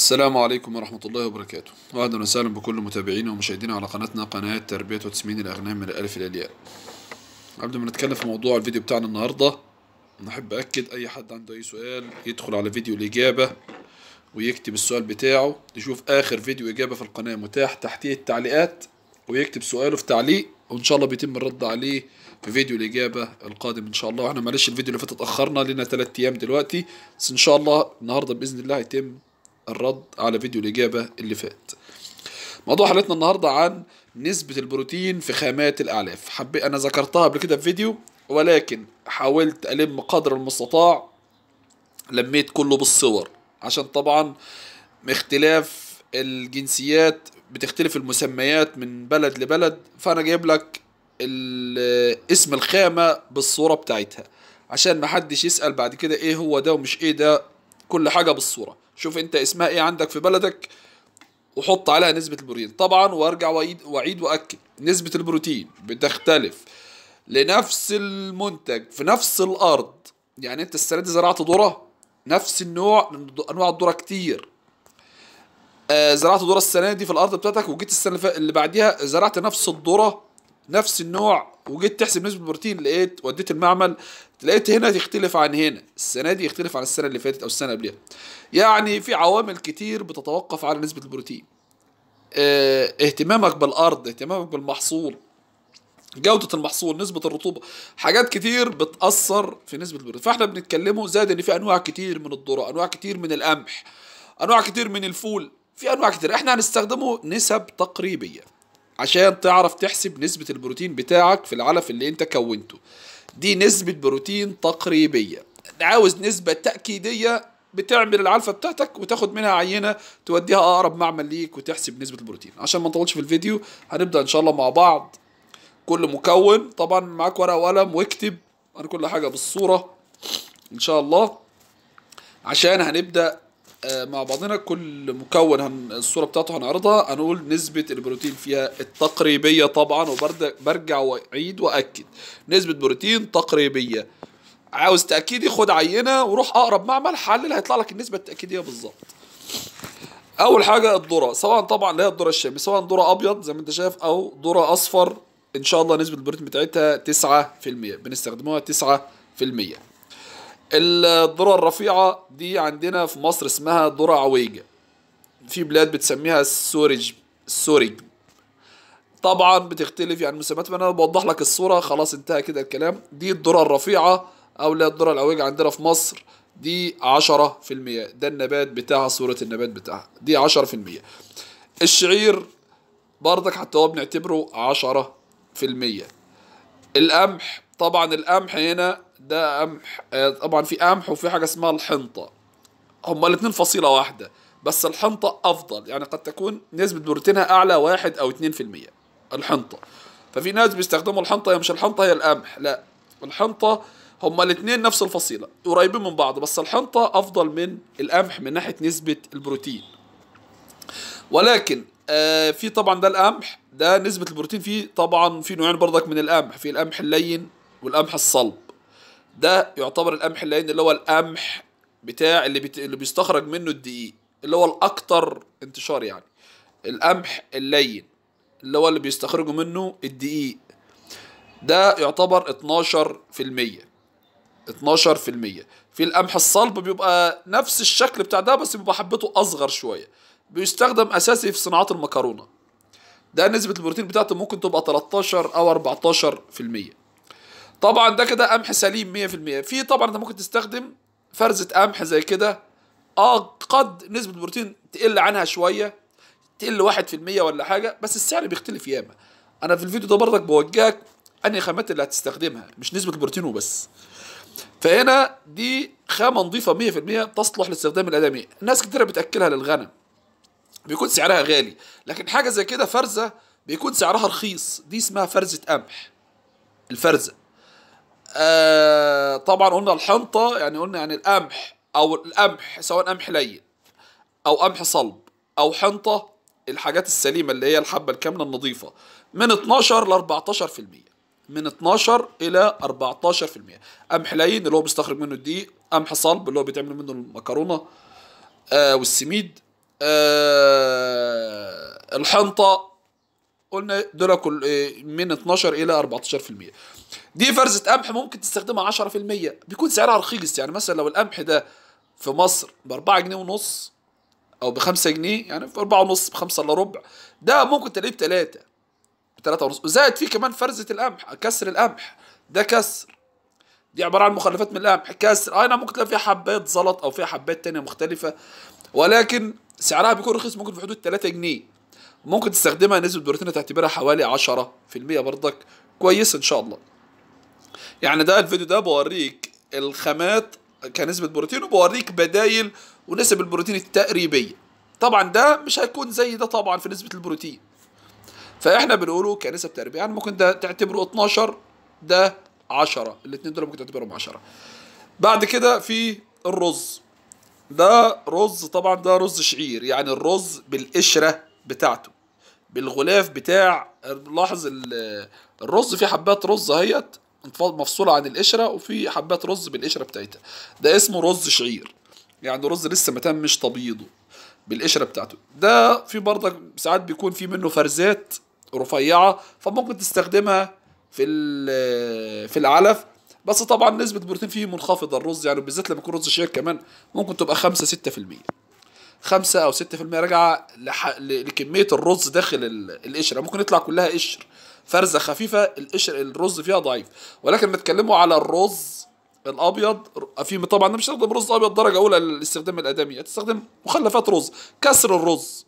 السلام عليكم ورحمة الله وبركاته وأهلا وسهلا بكل متابعينا ومشاهدينا على قناتنا قناة تربية وتسمين الأغنام من الألف إلى الياء قبل ما نتكلم في موضوع الفيديو بتاعنا النهاردة نحب أكد أي حد عنده أي سؤال يدخل على فيديو الإجابة ويكتب السؤال بتاعه يشوف آخر فيديو إجابة في القناة متاح تحتيه التعليقات ويكتب سؤاله في تعليق وإن شاء الله بيتم الرد عليه في فيديو الإجابة القادم إن شاء الله وإحنا معلش الفيديو اللي فات اتأخرنا لنا ثلاث أيام دلوقتي بس إن شاء الله النهاردة بإذن الله هيتم الرد على فيديو الإجابة اللي فات موضوع حلقتنا النهاردة عن نسبة البروتين في خامات الأعلاف حبي أنا ذكرتها قبل كده في فيديو ولكن حاولت ألم قدر المستطاع لميت كله بالصور عشان طبعا اختلاف الجنسيات بتختلف المسميات من بلد لبلد فأنا جايب لك اسم الخامة بالصورة بتاعتها عشان محدش يسأل بعد كده ايه هو ده ومش ايه ده كل حاجة بالصورة شوف انت اسمها ايه عندك في بلدك وحط عليها نسبة البروتين طبعا وارجع واعيد واكد نسبة البروتين بتختلف لنفس المنتج في نفس الارض يعني انت السنة دي زرعت ذرة نفس النوع من انواع الذرة كتير آه، زرعت ذرة السنة دي في الارض بتاعتك وجيت السنة اللي بعديها زرعت نفس الذرة نفس النوع وجيت تحسب نسبه البروتين لقيت وديت المعمل لقيت هنا تختلف عن هنا السنه دي يختلف عن السنه اللي فاتت او السنه قبلها يعني في عوامل كتير بتتوقف على نسبه البروتين اه اهتمامك بالارض اهتمامك بالمحصول جودة المحصول نسبة الرطوبة حاجات كتير بتأثر في نسبة البروتين فاحنا بنتكلمه زاد ان في انواع كتير من الذرة انواع كتير من القمح انواع كتير من الفول في انواع كتير احنا هنستخدمه نسب تقريبية عشان تعرف تحسب نسبة البروتين بتاعك في العلف اللي انت كونته دي نسبة بروتين تقريبية عاوز نسبة تأكيدية بتعمل العلفة بتاعتك وتاخد منها عينة توديها أقرب معمل ليك وتحسب نسبة البروتين عشان ما نطولش في الفيديو هنبدأ إن شاء الله مع بعض كل مكون طبعا معاك ورقة وقلم واكتب أنا كل حاجة بالصورة إن شاء الله عشان هنبدأ آه، مع بعضنا كل مكون هن الصوره بتاعته هنعرضها هنقول نسبه البروتين فيها التقريبيه طبعا وبرجع واعيد واكد نسبه بروتين تقريبيه عاوز تاكيدي خد عينه وروح اقرب معمل حلل هيطلع لك النسبه التاكيديه بالظبط اول حاجه الذره سواء طبعا اللي هي الذره الشامي سواء ذره ابيض زي ما انت شايف او ذره اصفر ان شاء الله نسبه البروتين بتاعتها 9% بنستخدموها 9% الذرة الرفيعة دي عندنا في مصر اسمها ذرة عويجة في بلاد بتسميها السورج السورج طبعا بتختلف يعني مسمات انا بوضح لك الصورة خلاص انتهى كده الكلام دي الذرة الرفيعة او لا الذرة العويجة عندنا في مصر دي عشرة في المية ده النبات بتاعها صورة النبات بتاعها دي عشرة في المية الشعير برضك حتى هو بنعتبره عشرة في المية القمح طبعا القمح هنا ده قمح آه، طبعا في قمح وفي حاجه اسمها الحنطه هما الاثنين فصيله واحده بس الحنطه افضل يعني قد تكون نسبه بروتينها اعلى واحد او 2% الحنطه ففي ناس بيستخدموا الحنطه هي مش الحنطه هي القمح لا الحنطه هما الاثنين نفس الفصيله قريبين من بعض بس الحنطه افضل من القمح من ناحيه نسبه البروتين ولكن آه في طبعا ده القمح ده نسبه البروتين فيه طبعا في نوعين برضك من القمح في القمح اللين والقمح الصلب ده يعتبر القمح اللين اللي هو القمح بتاع اللي, بت... اللي بيستخرج منه الدقيق اللي هو الاكثر انتشار يعني القمح اللين اللي هو اللي بيستخرجوا منه الدقيق ده يعتبر 12% 12% في القمح الصلب بيبقى نفس الشكل بتاع ده بس بيبقى حبته اصغر شويه بيستخدم اساسي في صناعات المكرونه ده نسبه البروتين بتاعته ممكن تبقى 13 او 14% طبعا ده كده قمح سليم 100% في طبعا انت ممكن تستخدم فرزه قمح زي كده اه قد نسبه البروتين تقل عنها شويه تقل 1% ولا حاجه بس السعر بيختلف ياما انا في الفيديو ده برضك بوجهك انهي خامات اللي هتستخدمها مش نسبه البروتين وبس فهنا دي خامه نظيفه 100% تصلح لاستخدام الادمي ناس كتيره بتاكلها للغنم بيكون سعرها غالي لكن حاجه زي كده فرزه بيكون سعرها رخيص دي اسمها فرزه قمح الفرزه آه طبعا قلنا الحنطة يعني قلنا يعني القمح أو القمح سواء قمح لين أو قمح صلب أو حنطة الحاجات السليمة اللي هي الحبة الكاملة النظيفة من 12 ل 14 في المية من 12 إلى 14 في المية قمح لين اللي هو بيستخرج منه الدقيق قمح صلب اللي هو بيتعمل منه المكرونة آه والسميد آه الحنطة قلنا دول كل إيه، من 12 الى 14% دي فرزه قمح ممكن تستخدمها 10% بيكون سعرها رخيص يعني مثلا لو القمح ده في مصر ب 4 جنيه ونص او ب 5 جنيه يعني في 4 ونص ب 5 الا ربع ده ممكن تلاقيه ب 3 ب 3 ونص وزائد في كمان فرزه القمح كسر القمح ده كسر دي عباره عن مخلفات من القمح كسر اه ممكن تلاقي فيها حبات زلط او فيها حبات تانية مختلفه ولكن سعرها بيكون رخيص ممكن في حدود 3 جنيه ممكن تستخدمها نسبة بروتينها تعتبرها حوالي 10% برضك كويس ان شاء الله يعني ده الفيديو ده بوريك الخامات كنسبة بروتين وبوريك بدايل ونسب البروتين التقريبية طبعا ده مش هيكون زي ده طبعا في نسبة البروتين فاحنا بنقوله كنسب تقريبية يعني ممكن ده تعتبره 12 ده 10 الاثنين دول ممكن تعتبرهم 10 بعد كده في الرز ده رز طبعا ده رز شعير يعني الرز بالقشره بتاعته بالغلاف بتاع لاحظ الرز في حبات رز اهيت مفصوله عن القشره وفي حبات رز بالقشره بتاعتها ده اسمه رز شعير يعني رز لسه ما تمش تبييضه بالقشره بتاعته ده في برضك ساعات بيكون في منه فرزات رفيعه فممكن تستخدمها في في العلف بس طبعا نسبه البروتين فيه منخفضه الرز يعني بالذات لما يكون رز شعير كمان ممكن تبقى 5 6% 5 او 6% راجعه لح... لكميه الرز داخل القشره ممكن يطلع كلها قشر فرزه خفيفه القشر الرز فيها ضعيف ولكن بنتكلموا على الرز الابيض في طبعا انا مش هستخدم رز ابيض درجه اولى للاستخدام الادمي هتستخدم مخلفات رز كسر الرز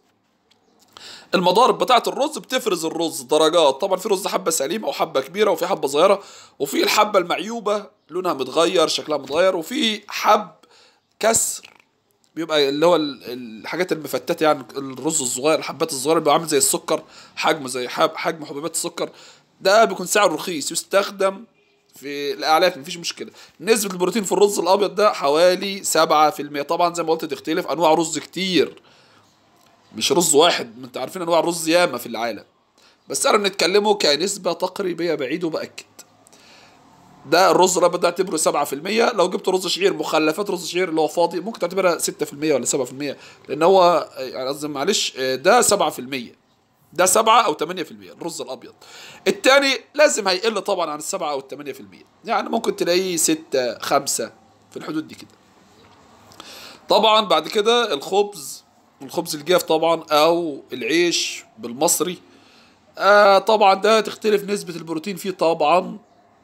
المضارب بتاعه الرز بتفرز الرز درجات طبعا في رز حبه سليمه وحبه كبيره وفي حبه صغيره وفي الحبه المعيوبه لونها متغير شكلها متغير وفي حب كسر بيبقى اللي هو الحاجات المفتته يعني الرز الصغير الحبات الصغيره بيبقى عامل زي السكر حجمه زي حب حجم حبيبات السكر ده بيكون سعره رخيص يستخدم في الاعلاف مفيش مشكله نسبه البروتين في الرز الابيض ده حوالي 7% طبعا زي ما قلت تختلف انواع رز كتير مش رز واحد انت عارفين انواع الرز ياما في العالم بس انا بنتكلمه كنسبه تقريبيه بعيد وباكد ده الرز ده اعتبره 7% لو جبت رز شعير مخلفات رز شعير اللي هو فاضي ممكن تعتبرها 6% ولا 7% لان هو يعني قصدي معلش ده 7% ده 7 او 8% الرز الابيض التاني لازم هيقل طبعا عن السبعة او الثمانية في المية يعني ممكن تلاقيه 6 5 في الحدود دي كده طبعا بعد كده الخبز الخبز الجاف طبعا او العيش بالمصري آه طبعا ده تختلف نسبة البروتين فيه طبعا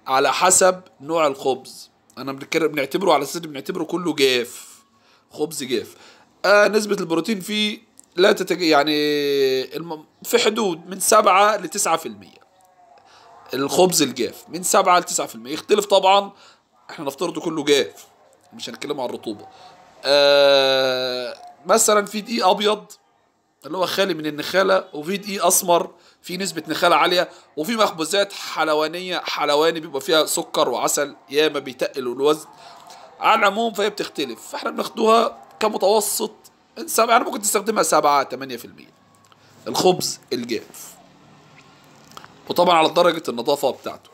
على حسب نوع الخبز انا بنتكلم بنعتبره على اساس بنعتبره كله جاف خبز جاف آه نسبة البروتين فيه لا تتج... يعني الم... في حدود من 7 ل 9% الخبز الجاف من 7 ل 9% يختلف طبعا احنا نفترضه كله جاف مش هنتكلم عن الرطوبة آه مثلا في دقيق ابيض اللي هو خالي من النخالة وفي دقيق اسمر في نسبه نخاله عاليه وفي مخبوزات حلوانيه حلواني بيبقى فيها سكر وعسل ياما بيتقل الوزن على العموم فهي بتختلف فاحنا بناخدوها كمتوسط سبعة يعني ممكن تستخدمها سبعة تمانية في المية الخبز الجاف وطبعا على درجة النظافة بتاعته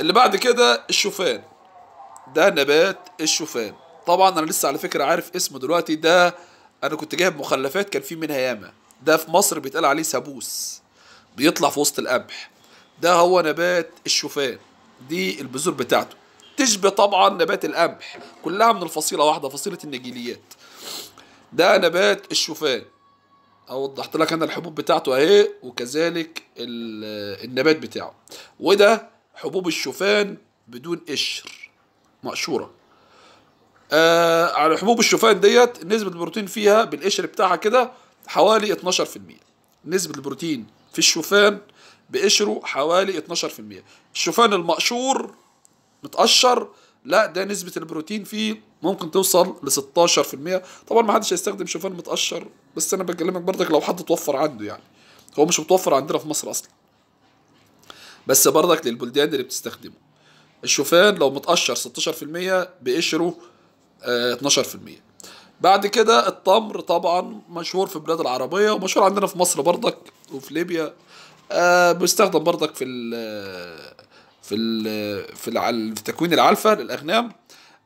اللي بعد كده الشوفان ده نبات الشوفان طبعا انا لسه على فكرة عارف اسمه دلوقتي ده انا كنت جايب مخلفات كان في منها ياما ده في مصر بيتقال عليه سابوس بيطلع في وسط القمح ده هو نبات الشوفان دي البذور بتاعته تشبه طبعا نبات القمح كلها من الفصيله واحده فصيله النجيليات ده نبات الشوفان اوضحت لك انا الحبوب بتاعته اهي وكذلك النبات بتاعه وده حبوب الشوفان بدون قشر مقشوره آه على حبوب الشوفان ديت نسبه البروتين فيها بالقشر بتاعها كده حوالي 12% نسبه البروتين في الشوفان بقشره حوالي 12% الشوفان المقشور متقشر لا ده نسبة البروتين فيه ممكن توصل ل 16% طبعا ما حدش هيستخدم شوفان متقشر بس انا بكلمك برضك لو حد توفر عنده يعني هو مش متوفر عندنا في مصر اصلا بس برضك للبلدان اللي بتستخدمه الشوفان لو متقشر 16% بقشره 12% آه، بعد كده التمر طبعا مشهور في البلاد العربية ومشهور عندنا في مصر برضك وفي ليبيا آه بيستخدم برضك في ال في ال في, الـ في تكوين العلفة للأغنام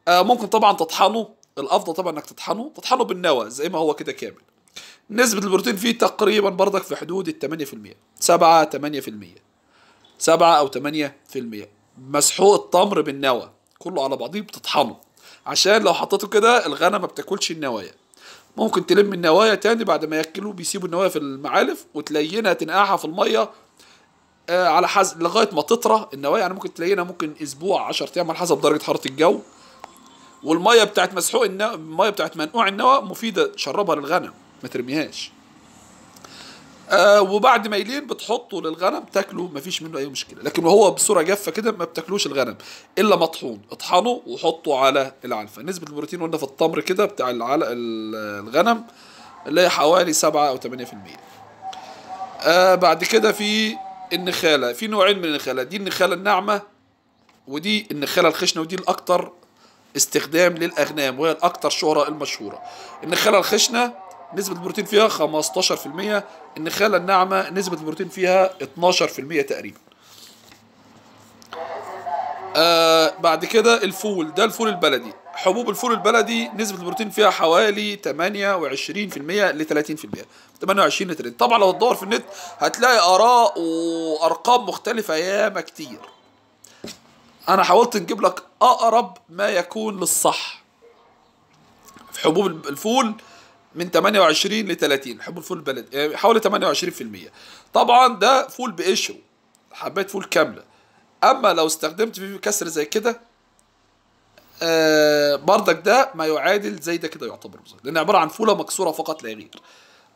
آه ممكن طبعا تطحنه الأفضل طبعا إنك تطحنه تطحنه بالنوى زي ما هو كده كامل نسبة البروتين فيه تقريبا برضك في حدود الثمانية في المية سبعة تمانية في المية سبعة أو تمانية في المية مسحوق التمر بالنوى كله على بعضيه بتطحنه عشان لو حطيته كده الغنم ما بتاكلش النوايا ممكن تلم النوايا تاني بعد ما ياكلوا بيسيبوا النوايا في المعالف وتلينها تنقعها في الميه آه على حسب لغايه ما تطرى النوايا يعني ممكن تلينها ممكن اسبوع 10 ايام على حسب درجه حراره الجو والميه بتاعت مسحوق النوى الميه بتاعت منقوع النوى مفيده شربها للغنم ما ترميهاش آه، وبعد ما يلين بتحطه للغنم تاكله مفيش منه اي مشكله لكن وهو بصوره جافه كده ما بتاكلوش الغنم الا مطحون اطحنه وحطه على العلفه نسبه البروتين قلنا في التمر كده بتاع الغنم اللي هي حوالي 7 او 8% آه بعد كده في النخاله في نوعين من النخاله دي النخاله الناعمه ودي النخاله الخشنه ودي الاكثر استخدام للاغنام وهي الاكثر شهره المشهوره النخاله الخشنه نسبة البروتين فيها 15% النخالة الناعمة نسبة البروتين فيها 12% تقريبا آه بعد كده الفول ده الفول البلدي حبوب الفول البلدي نسبة البروتين فيها حوالي 28% ل 30% 28 ل 30 طبعا لو تدور في النت هتلاقي آراء وأرقام مختلفة ياما كتير أنا حاولت نجيب لك أقرب ما يكون للصح في حبوب الفول من 28 ل 30 حب الفول البلد آه، حوالي 28% طبعا ده فول بقشره حبات فول كامله اما لو استخدمت فيه كسر زي كده آه بردك ده ما يعادل زي ده كده يعتبر بالظبط لان عباره عن فوله مكسوره فقط لا غير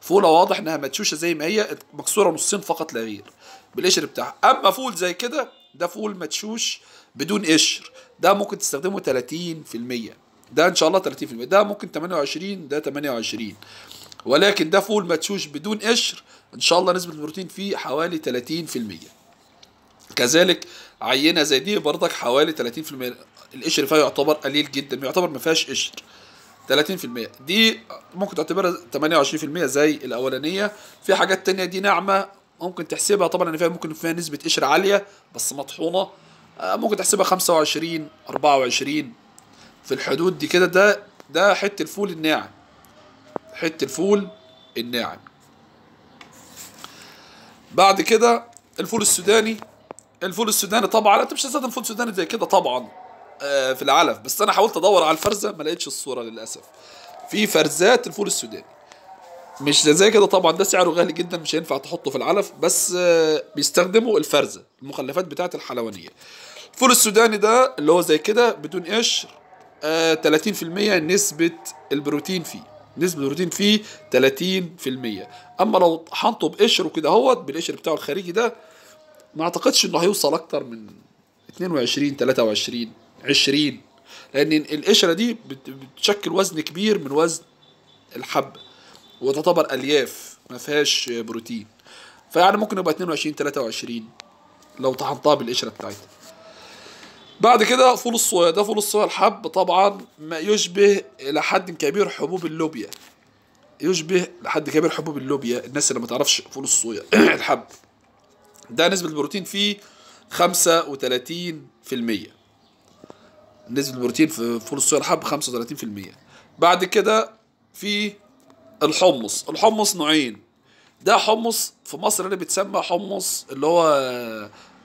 فوله واضح انها متشوشه زي ما هي مكسوره نصين فقط لا غير بالقشر بتاعها اما فول زي كده ده فول متشوش بدون قشر ده ممكن تستخدمه 30% ده ان شاء الله 30% ده ممكن 28 ده 28 ولكن ده فول مدشوش بدون قشر ان شاء الله نسبه البروتين فيه حوالي 30% كذلك عينه زي دي برضك حوالي 30% القشر فيها يعتبر قليل جدا يعتبر ما فيهاش قشر 30% دي ممكن تعتبرها 28% زي الاولانيه في حاجات تانية دي ناعمه ممكن تحسبها طبعا ان فيها ممكن فيها نسبه قشر عاليه بس مطحونه آه، ممكن تحسبها 25 24 في الحدود دي كده ده ده حته الفول الناعم حته الفول الناعم بعد كده الفول السوداني الفول السوداني طبعا انت مش هتستخدم فول سوداني زي كده طبعا آه، في العلف بس انا حاولت ادور على الفرزه ما لقيتش الصوره للاسف في فرزات الفول السوداني مش زي كده طبعا ده سعره غالي جدا مش هينفع تحطه في العلف بس آه، بيستخدموا الفرزه المخلفات بتاعت الحلوانيه الفول السوداني ده اللي هو زي كده بدون قشر 30% آه، نسبة البروتين فيه نسبة البروتين فيه 30% أما لو طحنته بقشر وكده هوت بالقشر بتاعه الخارجي ده ما أعتقدش إنه هيوصل أكتر من 22 23 20 لأن القشرة دي بتشكل وزن كبير من وزن الحبة وتعتبر ألياف ما فيهاش بروتين فيعني ممكن يبقى 22 23 لو طحنتها بالقشرة بتاعتها بعد كده فول الصويا ده فول الصويا الحب طبعا ما يشبه حد كبير حبوب اللوبيا يشبه لحد كبير حبوب اللوبيا الناس اللي ما تعرفش فول الصويا الحب ده نسبة البروتين فيه خمسة وتلاتين في المية نسبة البروتين في فول الصويا الحب خمسة وتلاتين في المية بعد كده في الحمص الحمص نوعين ده حمص في مصر اللي بيتسمى حمص اللي هو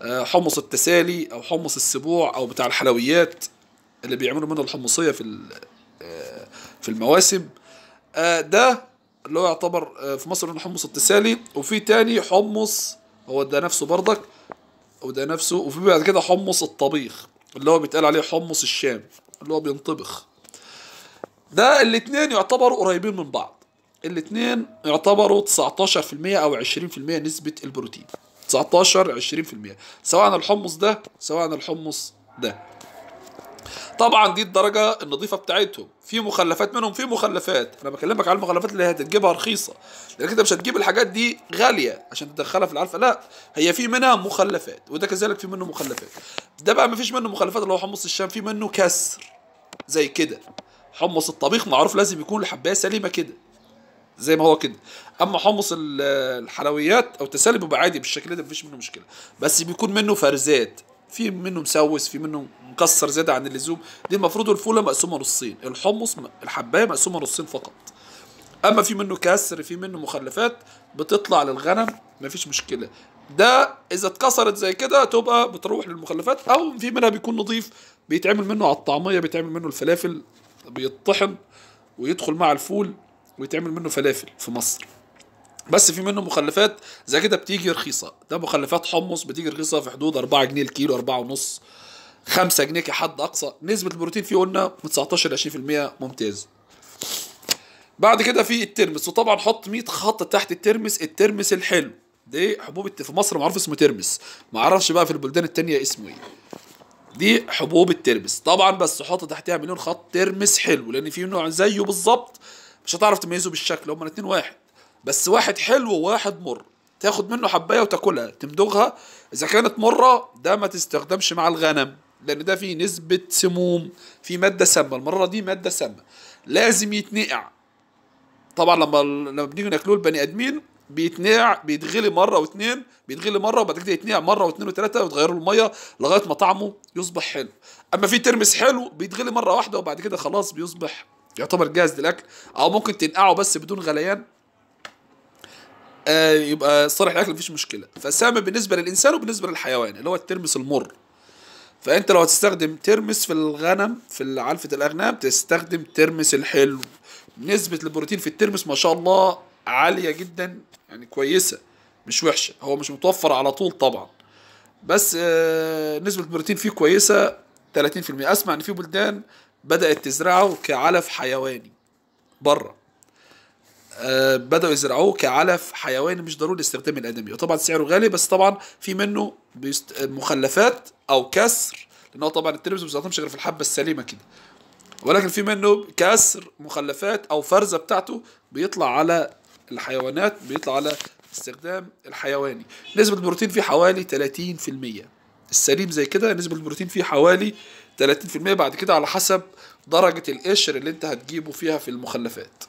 آه، حمص التسالي او حمص السبوع او بتاع الحلويات اللي بيعملوا منه الحمصيه في آه، في المواسم آه، ده اللي هو يعتبر في مصر حمص التسالي وفي تاني حمص هو ده نفسه برضك وده نفسه وفي بعد كده حمص الطبيخ اللي هو بيتقال عليه حمص الشام اللي هو بينطبخ ده الاتنين يعتبروا قريبين من بعض الاتنين يعتبروا 19% او 20% نسبة البروتين 19 20% سواء الحمص ده سواء الحمص ده طبعا دي الدرجة النظيفة بتاعتهم في مخلفات منهم في مخلفات انا بكلمك على المخلفات اللي هتجيبها رخيصة لانك انت مش هتجيب الحاجات دي غالية عشان تدخلها في العلفة لا هي في منها مخلفات وده كذلك في منه مخلفات ده بقى ما فيش منه مخلفات اللي هو حمص الشام في منه كسر زي كده حمص الطبيخ معروف لازم يكون الحباية سليمة كده زي ما هو كده اما حمص الحلويات او التسالي بيبقى عادي بالشكل ده مفيش منه مشكله بس بيكون منه فرزات في منه مسوس في منه مكسر زياده عن اللزوم دي المفروض الفوله مقسومه نصين الحمص الحبايه مقسومه نصين فقط اما في منه كسر في منه مخلفات بتطلع للغنم مفيش مشكله ده اذا اتكسرت زي كده تبقى بتروح للمخلفات او في منها بيكون نظيف بيتعمل منه على الطعميه بيتعمل منه الفلافل بيطحن ويدخل مع الفول ويتعمل منه فلافل في مصر بس في منه مخلفات زي كده بتيجي رخيصه ده مخلفات حمص بتيجي رخيصه في حدود 4 جنيه الكيلو 4 ونص 5 جنيه كحد اقصى نسبه البروتين فيه قلنا من 19 ل 20% ممتاز بعد كده في الترمس وطبعا حط 100 خط تحت الترمس الترمس الحلو دي حبوب في مصر معروف اسمه ترمس معرفش بقى في البلدان التانية اسمه ايه دي حبوب الترمس طبعا بس حط تحتها مليون خط ترمس حلو لان في نوع زيه بالظبط مش هتعرف تميزه بالشكل هما الاثنين واحد بس واحد حلو وواحد مر تاخد منه حبايه وتاكلها تمدغها اذا كانت مره ده ما تستخدمش مع الغنم لان ده فيه نسبه سموم في ماده سامه المره دي ماده سامه لازم يتنقع طبعا لما لما بنيجي ناكلوه البني ادمين بيتنقع بيتغلي مره واثنين بيتغلي مره وبعد كده يتنقع مره واثنين وثلاثه وتغيروا الميه لغايه ما طعمه يصبح حلو اما في ترمس حلو بيتغلي مره واحده وبعد كده خلاص بيصبح يعتبر جاهز للاكل او ممكن تنقعه بس بدون غليان آه يبقى صالح للاكل مفيش مشكله فسام بالنسبه للانسان وبالنسبه للحيوان اللي هو الترمس المر فانت لو هتستخدم ترمس في الغنم في علفه الاغنام تستخدم ترمس الحلو نسبه البروتين في الترمس ما شاء الله عاليه جدا يعني كويسه مش وحشه هو مش متوفر على طول طبعا بس آه، نسبه البروتين فيه كويسه 30% اسمع ان في بلدان بدأت تزرعه كعلف حيواني بره آه، بدأوا يزرعوه كعلف حيواني مش ضروري الاستخدام الآدمي وطبعا سعره غالي بس طبعا في منه مخلفات أو كسر لأن هو طبعا التلفزيون ما بيستخدمش غير في الحبة السليمة كده ولكن في منه كسر مخلفات أو فرزة بتاعته بيطلع على الحيوانات بيطلع على استخدام الحيواني نسبة البروتين فيه حوالي 30% السليم زي كده نسبه البروتين فيه حوالي 30% بعد كده على حسب درجه القشر اللي انت هتجيبه فيها في المخلفات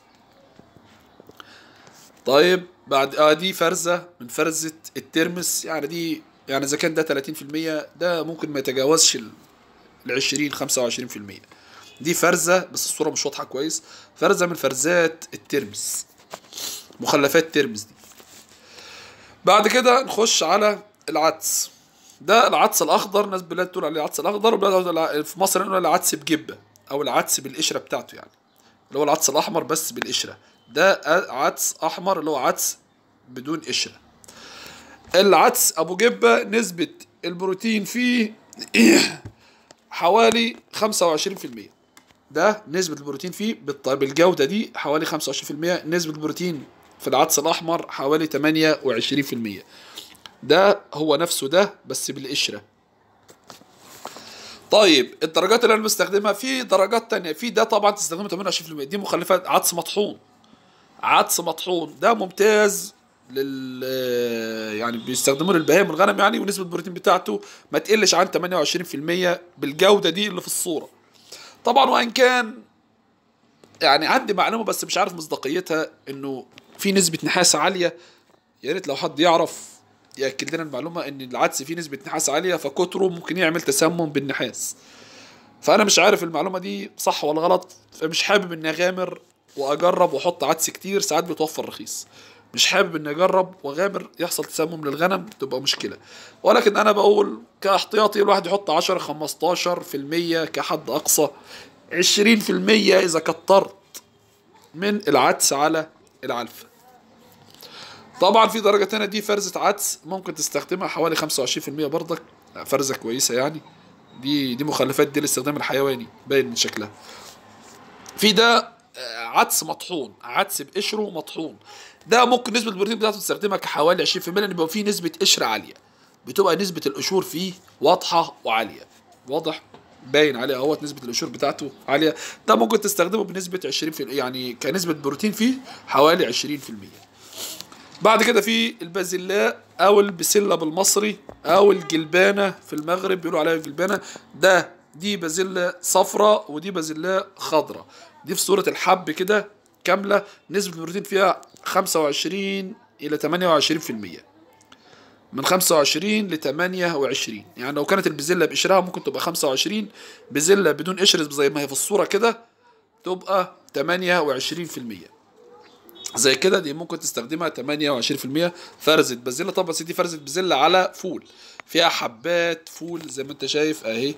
طيب بعد اه دي فرزه من فرزه الترمس يعني دي يعني اذا كان ده 30% ده ممكن ما يتجاوزش ال 20 25% دي فرزه بس الصوره مش واضحه كويس فرزه من فرزات الترمس مخلفات ترمس دي بعد كده نخش على العدس ده العدس الاخضر ناس بلاد تقول عليه العدس الاخضر وبلاد في مصر نقول عليه العدس بجبه او العدس بالقشره بتاعته يعني اللي هو العدس الاحمر بس بالقشره ده عدس احمر اللي هو عدس بدون قشره العدس ابو جبه نسبه البروتين فيه حوالي 25% ده نسبة البروتين فيه بالجودة دي حوالي 25% نسبة البروتين في العدس الأحمر حوالي 28% ده هو نفسه ده بس بالقشرة طيب الدرجات اللي انا بستخدمها في درجات تانية في ده طبعا تستخدمه 28% دي مخلفات عدس مطحون عدس مطحون ده ممتاز لل يعني بيستخدموه للبهائم والغنم يعني ونسبه البروتين بتاعته ما تقلش عن 28% بالجوده دي اللي في الصوره طبعا وان كان يعني عندي معلومه بس مش عارف مصداقيتها انه في نسبه نحاس عاليه يا ريت لو حد يعرف ياكد لنا المعلومه ان العدس فيه نسبه نحاس عاليه فكتره ممكن يعمل تسمم بالنحاس فانا مش عارف المعلومه دي صح ولا غلط فمش حابب اني اغامر واجرب واحط عدس كتير ساعات بيتوفر رخيص مش حابب اني اجرب واغامر يحصل تسمم للغنم تبقى مشكله ولكن انا بقول كاحتياطي الواحد يحط 10 15% كحد اقصى 20% اذا كترت من العدس على العلفه طبعا في درجه ثانيه دي فرزه عدس ممكن تستخدمها حوالي 25% برضك فرزه كويسه يعني دي دي مخلفات دي الاستخدام الحيواني باين من شكلها في ده آه، عدس مطحون عدس بقشره مطحون ده ممكن نسبه البروتين بتاعته تستخدمها كحوالي 20% لان بيبقى فيه نسبه قشر عاليه بتبقى نسبه القشور فيه واضحه وعاليه واضح باين عليه اهوت نسبه القشور بتاعته عاليه ده ممكن تستخدمه بنسبه 20 في يعني كنسبه بروتين فيه حوالي 20% بعد كده في البازلاء او البسله بالمصري او الجلبانه في المغرب بيقولوا عليها الجلبانه ده دي بازلاء صفراء ودي بازلاء خضراء دي في صوره الحب كده كامله نسبه البروتين فيها 25 الى 28% من 25 ل 28 يعني لو كانت البزله بقشرها ممكن تبقى 25 بزله بدون قشر زي ما هي في الصوره كده تبقى 28% زي كده دي ممكن تستخدمها 28% فرزة بازيلا طب بس دي فرزة بازيلا على فول فيها حبات فول زي ما انت شايف اهي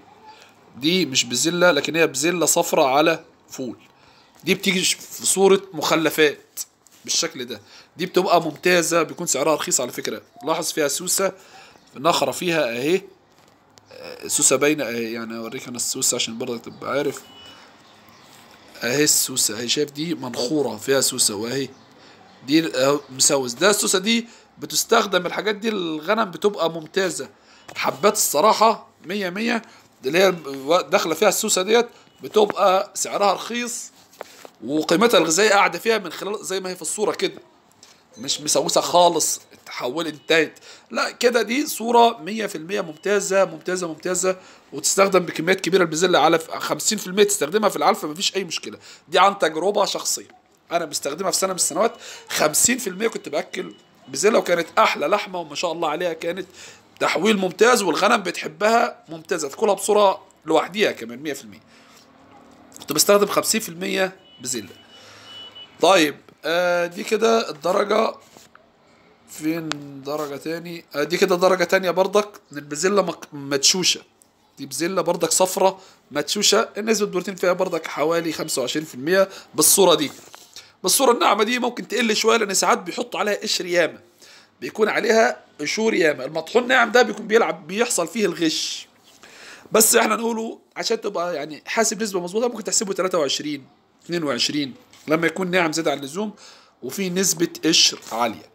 دي مش بازيلا لكن هي بازيلا صفراء على فول دي بتيجي في صورة مخلفات بالشكل ده دي بتبقى ممتازة بيكون سعرها رخيص على فكرة لاحظ فيها سوسة نخرة فيها اهي آه، سوسة باينة اهي يعني اوريك انا السوسة عشان برضك تبقى عارف اهي السوسة اهي شايف دي منخورة فيها سوسة واهي دي آه، مسوس ده السوسه دي بتستخدم الحاجات دي الغنم بتبقى ممتازه حبات الصراحه 100 100 اللي هي داخله فيها السوسه ديت بتبقى سعرها رخيص وقيمتها الغذائيه قاعده فيها من خلال زي ما هي في الصوره كده مش مسوسه خالص تحول انتهت لا كده دي صوره 100% ممتازه ممتازه ممتازه وتستخدم بكميات كبيره البذله على 50% تستخدمها في العلفه مفيش اي مشكله دي عن تجربه شخصيه انا بستخدمها في سنه من السنوات 50% كنت باكل بزله وكانت احلى لحمه وما شاء الله عليها كانت تحويل ممتاز والغنم بتحبها ممتازه تاكلها بصوره لوحديها كمان 100% كنت بستخدم 50% بزله طيب آه دي كده الدرجه فين درجة تاني آه دي كده درجة تانية برضك من البزلة متشوشة دي بزلة برضك صفرة متشوشة النسبة البروتين فيها برضك حوالي 25% بالصورة دي بالصورة الناعمة دي ممكن تقل شوية لأن ساعات بيحطوا عليها قشر ياما بيكون عليها قشور ياما المطحون ناعم ده بيكون بيلعب بيحصل فيه الغش بس احنا نقوله عشان تبقى يعني حاسب نسبة مظبوطة ممكن تحسبه 23 22 لما يكون ناعم زاد عن اللزوم وفي نسبة قشر عالية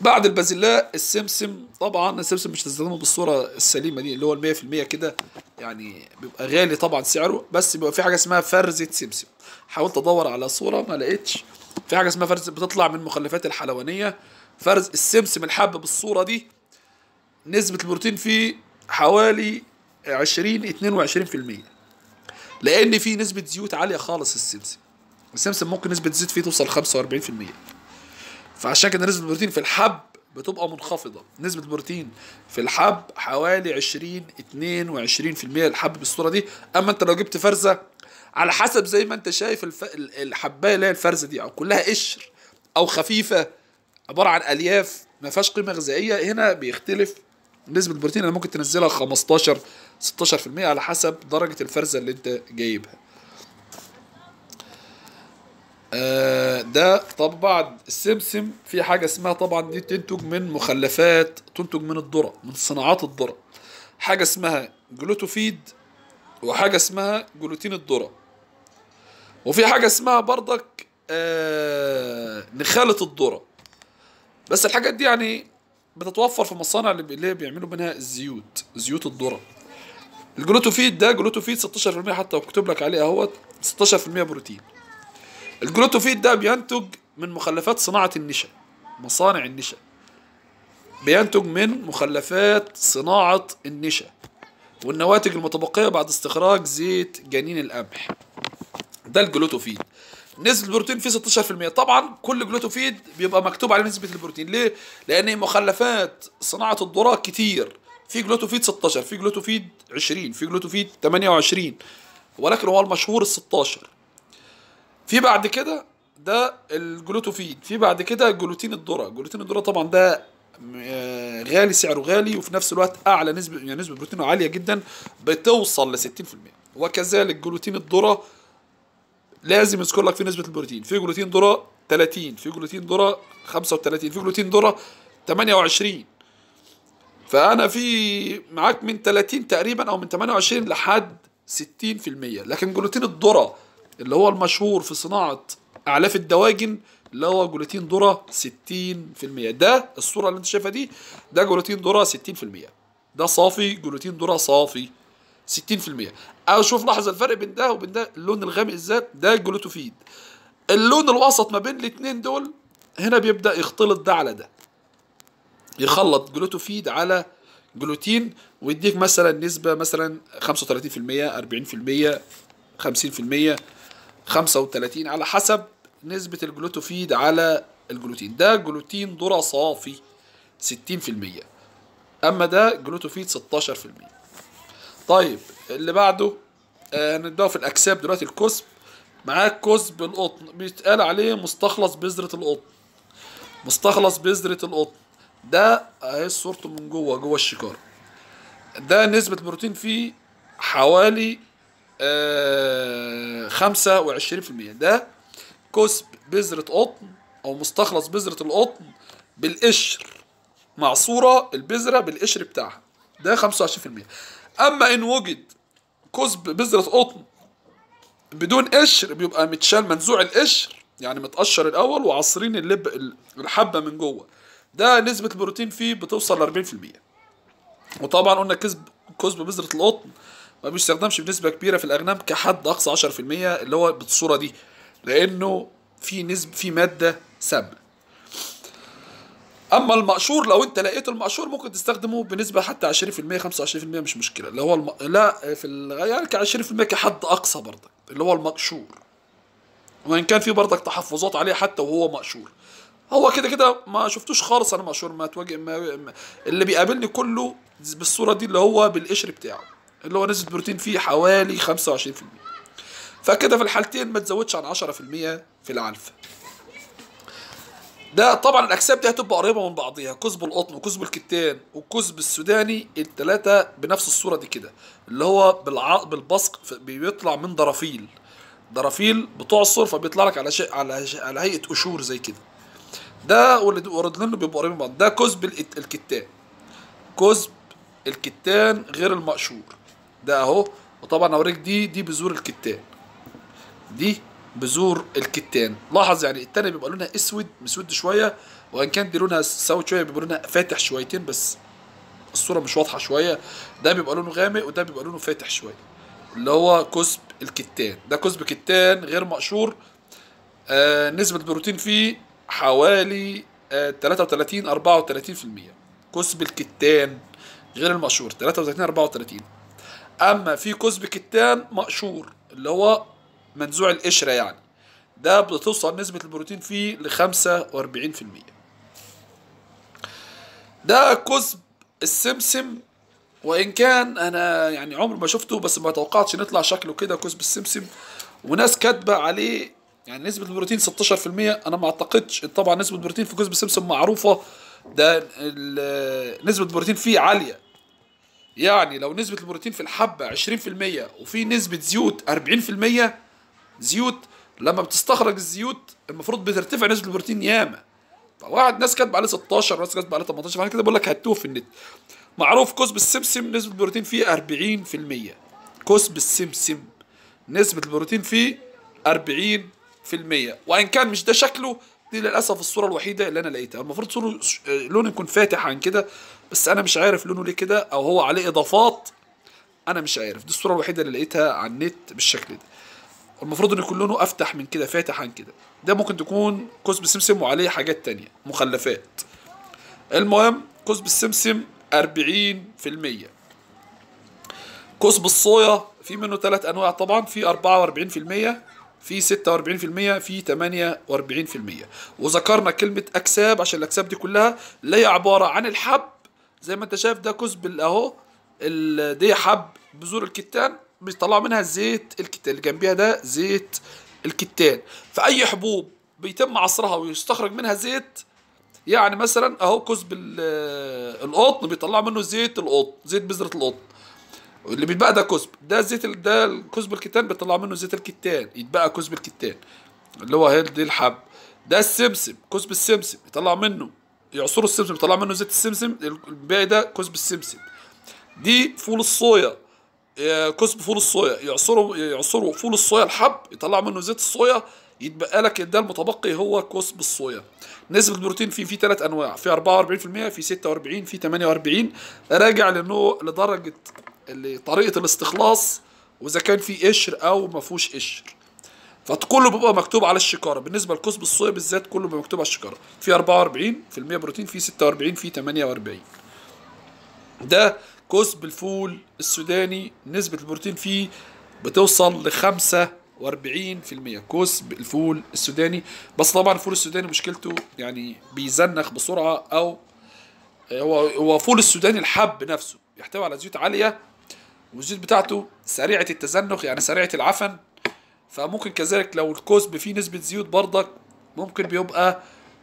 بعد البازلاء السمسم طبعا السمسم مش تستخدمه بالصوره السليمه دي اللي هو ال 100% كده يعني بيبقى غالي طبعا سعره بس بيبقى في حاجه اسمها فرزه سمسم حاولت ادور على صوره ما لقيتش في حاجه اسمها فرز بتطلع من مخلفات الحلوانيه فرز السمسم الحب بالصوره دي نسبه البروتين فيه حوالي 20 22% لان في نسبه زيوت عاليه خالص السمسم السمسم ممكن نسبه زيت فيه توصل 45% فعشان كده نسبه البروتين في الحب بتبقى منخفضه نسبه البروتين في الحب حوالي 20 22% الحب بالصوره دي اما انت لو جبت فرزه على حسب زي ما انت شايف الف... الحبايه اللي هي الفرزه دي او كلها قشر او خفيفه عباره عن الياف ما فيهاش قيمه غذائيه هنا بيختلف نسبه البروتين انا ممكن تنزلها 15 16% على حسب درجه الفرزه اللي انت جايبها آه، ده طب بعد السمسم في حاجه اسمها طبعا دي تنتج من مخلفات تنتج من الذره من صناعات الذره حاجه اسمها جلوتوفيد وحاجه اسمها جلوتين الذره وفي حاجه اسمها بردك آه، نخاله الذره بس الحاجات دي يعني بتتوفر في مصانع اللي بيعملوا منها الزيوت زيوت الذره الجلوتوفيد ده جلوتوفيد 16% حتى مكتوب لك عليه اهوت 16% بروتين الجلوتوفيت ده بينتج من مخلفات صناعة النشا مصانع النشا بينتج من مخلفات صناعة النشا والنواتج المتبقية بعد استخراج زيت جنين القمح ده الجلوتوفيد نسبة البروتين فيه 16% طبعا كل جلوتوفيد بيبقى مكتوب عليه نسبة البروتين ليه؟ لأن مخلفات صناعة الذرة كتير في جلوتوفيد 16 في جلوتوفيد 20 في جلوتوفيد 28 ولكن هو المشهور ال 16 في بعد كده ده الجلوتوفيد في بعد كده جلوتين الذره جلوتين الذره طبعا ده آه، غالي سعره غالي وفي نفس الوقت اعلى نسبه يعني نسبه بروتينه عاليه جدا بتوصل ل 60% وكذلك جلوتين الذره لازم يذكر لك في نسبه البروتين في جلوتين ذره 30 في جلوتين ذره 35 في جلوتين ذره 28 فانا في معاك من 30 تقريبا او من 28 لحد 60% لكن جلوتين الذره اللي هو المشهور في صناعة أعلاف الدواجن اللي هو جلوتين ذرة 60% ده الصورة اللي أنت شايفها دي ده جلوتين ذرة 60% ده صافي جلوتين ذرة صافي 60% أو شوف لاحظ الفرق بين ده وبين ده اللون الغامق الذات ده جلوتوفيد اللون الوسط ما بين الاثنين دول هنا بيبدأ يختلط ده على ده يخلط جلوتوفيد على جلوتين ويديك مثلا نسبة مثلا 35% 40% 50% 35 على حسب نسبة الجلوتوفيد على الجلوتين ده جلوتين ذرة صافي 60% أما ده جلوتوفيد 16% طيب اللي بعده آه، هنبدأ في الأكساب دلوقتي الكسب معاك كسب القطن بيتقال عليه مستخلص بذرة القطن مستخلص بذرة القطن ده اهي صورته من جوه جوه الشكارة ده نسبة البروتين فيه حوالي 25% آه، ده كسب بذرة قطن أو مستخلص بذرة القطن بالقشر معصورة البذرة بالقشر بتاعها ده 25% أما إن وجد كسب بذرة قطن بدون قشر بيبقى متشال منزوع القشر يعني متقشر الأول وعصرين اللب الحبة من جوه ده نسبة البروتين فيه بتوصل ل 40% وطبعا قلنا كسب كسب بذرة القطن ما بيستخدمش بنسبه كبيره في الاغنام كحد اقصى 10% اللي هو بالصوره دي لانه في نسب في ماده سامه اما المقشور لو انت لقيت المقشور ممكن تستخدمه بنسبه حتى 20% 25% مش مشكله اللي هو الم... لا في يعني ك 20% كحد اقصى برضك اللي هو المقشور وان كان في برضك تحفظات عليه حتى وهو مقشور هو كده كده ما شفتوش خالص انا مقشور ما اتواجه ما... اللي بيقابلني كله بالصوره دي اللي هو بالقشر بتاعه اللي هو نسبة بروتين فيه حوالي 25% فكده في الحالتين ما تزودش عن 10% في العنف ده طبعا الاجسام دي هتبقى قريبه من بعضيها كذب القطن وكذب الكتان والكثب السوداني الثلاثه بنفس الصوره دي كده اللي هو بالع... بالبصق بيطلع من درافيل درافيل بتعصر فبيطلع لك على شيء على شيء على هيئه قشور زي كده ده واللي وردلين بيبقوا قريبين من بعض ده كذب الكتان كذب الكتان غير المقشور ده اهو وطبعا اوريك دي دي بذور الكتان دي بذور الكتان لاحظ يعني التانية بيبقى لونها اسود مسود شويه وان كان دي لونها سود شويه بيبقى لونها فاتح شويتين بس الصوره مش واضحه شويه ده بيبقى لونه غامق وده بيبقى لونه فاتح شويه اللي هو كسب الكتان ده كسب كتان غير مقشور آه نسبه البروتين فيه حوالي آه 33 34% كسب الكتان غير المقشور 33 34 اما في كثب كتان مقشور اللي هو منزوع القشره يعني ده بتوصل نسبه البروتين فيه ل 45% ده كثب السمسم وان كان انا يعني عمر ما شفته بس ما توقعتش نطلع شكله كده كثب السمسم وناس كاتبه عليه يعني نسبه البروتين 16% انا ما اعتقدش طبعا نسبه البروتين في كثب السمسم معروفه ده نسبه البروتين فيه عاليه يعني لو نسبة البروتين في الحبة 20% وفي نسبة زيوت 40% زيوت لما بتستخرج الزيوت المفروض بترتفع نسبة البروتين ياما فواحد ناس كاتبه عليه 16 ناس كاتبه عليه 18 فانا كده بقول لك هتوه في النت معروف كسب السمسم نسبة البروتين فيه 40% كسب السمسم نسبة البروتين فيه 40% وإن كان مش ده شكله دي للأسف الصورة الوحيدة اللي أنا لقيتها المفروض صوره آه، لون يكون فاتح عن كده بس انا مش عارف لونه ليه كده او هو عليه اضافات انا مش عارف دي الصوره الوحيده اللي لقيتها على النت بالشكل ده المفروض ان يكون لونه افتح من كده فاتح عن كده ده ممكن تكون كوسب السمسم وعليه حاجات تانية مخلفات المهم كوسب السمسم 40% كوسب الصويا في منه ثلاث انواع طبعا في 44% في 46% في 48% وذكرنا كلمة أكساب عشان الأكساب دي كلها لا هي عبارة عن الحب زي ما انت شايف ده كثبل اهو دي حب بذور الكتان بيطلعوا منها زيت الكتان اللي جنبيها ده زيت الكتان فاي حبوب بيتم عصرها ويستخرج منها زيت يعني مثلا اهو كزب القطن بيطلع منه زيت القطن زيت بذره القطن اللي بيتبقى ده كزب ده زيت ده كزب الكتان بيطلع منه زيت الكتان يتبقى كزب الكتان اللي هو هي دي الحب ده السمسم كزب السمسم بيطلع منه يعصروا السمسم يطلعوا منه زيت السمسم الباقي ده كسب السمسم دي فول الصويا آه، كسب فول الصويا يعصروا يعصروا فول الصويا الحب يطلعوا منه زيت الصويا يتبقى لك ده المتبقي هو كسب الصويا نسبة البروتين فيه في ثلاث انواع في 44% في 46 في 48 راجع لانه لدرجة طريقة الاستخلاص واذا كان في قشر او ما فيهوش قشر فكله بيبقى مكتوب على الشكاره بالنسبه لقصب الصويا بالذات كله بيبقى مكتوب على الشكاره في 44% بروتين في 46 في 48 ده كسب الفول السوداني نسبة البروتين فيه بتوصل ل 45% كسب الفول السوداني بس طبعا الفول السوداني مشكلته يعني بيزنخ بسرعة أو هو هو فول السوداني الحب نفسه يحتوي على زيوت عالية والزيوت بتاعته سريعة التزنخ يعني سريعة العفن فممكن كذلك لو الكوسب فيه نسبة زيوت برضك ممكن بيبقى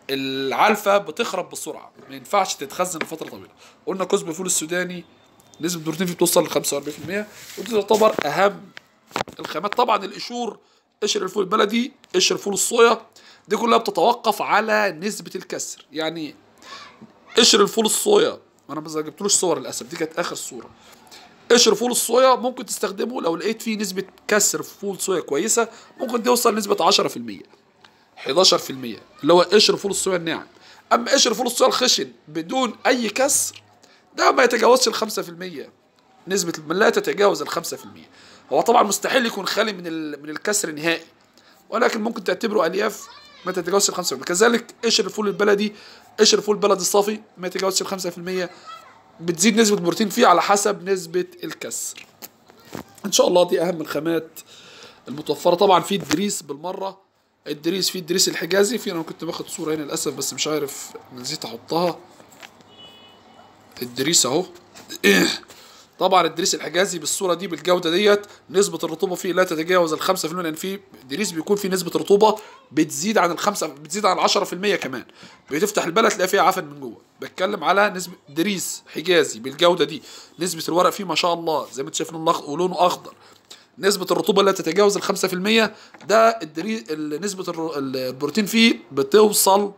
العلفة بتخرب بسرعة ما ينفعش تتخزن لفترة طويلة قلنا كوسب الفول السوداني نسبة بروتين فيه بتوصل ل 45% ودي تعتبر أهم الخامات طبعا القشور قشر الفول البلدي قشر فول الصويا دي كلها بتتوقف على نسبة الكسر يعني قشر الفول الصويا انا ما جبتلوش صور للاسف دي كانت اخر صوره قشر فول الصويا ممكن تستخدمه لو لقيت فيه نسبة كسر في فول صويا كويسة ممكن توصل لنسبة 10% 11% اللي هو قشر فول الصويا الناعم أما قشر فول الصويا الخشن بدون أي كسر ده ما يتجاوزش ال 5% نسبة لا تتجاوز ال 5% هو طبعا مستحيل يكون خالي من من الكسر نهائي ولكن ممكن تعتبره ألياف ما تتجاوزش ال 5% كذلك قشر الفول البلدي قشر الفول البلدي الصافي ما يتجاوزش ال 5% بتزيد نسبة البروتين فيه على حسب نسبة الكسر ان شاء الله دي اهم الخامات المتوفرة طبعا في الدريس بالمرة الدريس في الدريس الحجازي في انا كنت باخد صورة هنا للاسف بس مش عارف نسيت احطها الدريس اهو طبعا الدريس الحجازي بالصوره دي بالجوده ديت نسبه الرطوبه فيه لا تتجاوز ال 5% لان في دريس بيكون فيه نسبه رطوبه بتزيد عن ال 5 بتزيد عن 10% كمان بتفتح البلد تلاقي فيها عفن من جوه بتكلم على نسبه دريس حجازي بالجوده دي نسبه الورق فيه ما شاء الله زي ما انت شايف لونه اخضر نسبة الرطوبة لا تتجاوز ال 5% ده الدري... نسبة البروتين فيه بتوصل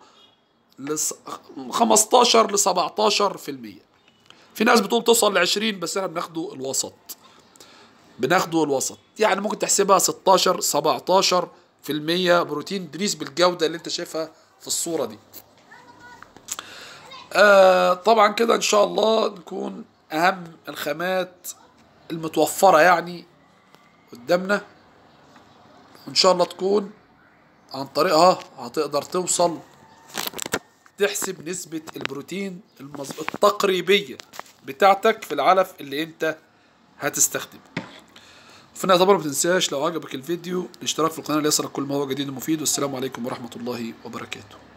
ل 15 ل 17% في ناس بتقول توصل ل 20 بس احنا بناخده الوسط بناخده الوسط يعني ممكن تحسبها 16 17 في المية بروتين دريس بالجودة اللي انت شايفها في الصورة دي آه طبعا كده ان شاء الله نكون اهم الخامات المتوفرة يعني قدامنا وان شاء الله تكون عن طريقها هتقدر توصل تحسب نسبة البروتين المز... التقريبية بتاعتك في العلف اللي انت هتستخدمه في النهايه طبعا ما تنساش لو عجبك الفيديو الاشتراك في القناه ليصلك كل ما هو جديد ومفيد والسلام عليكم ورحمه الله وبركاته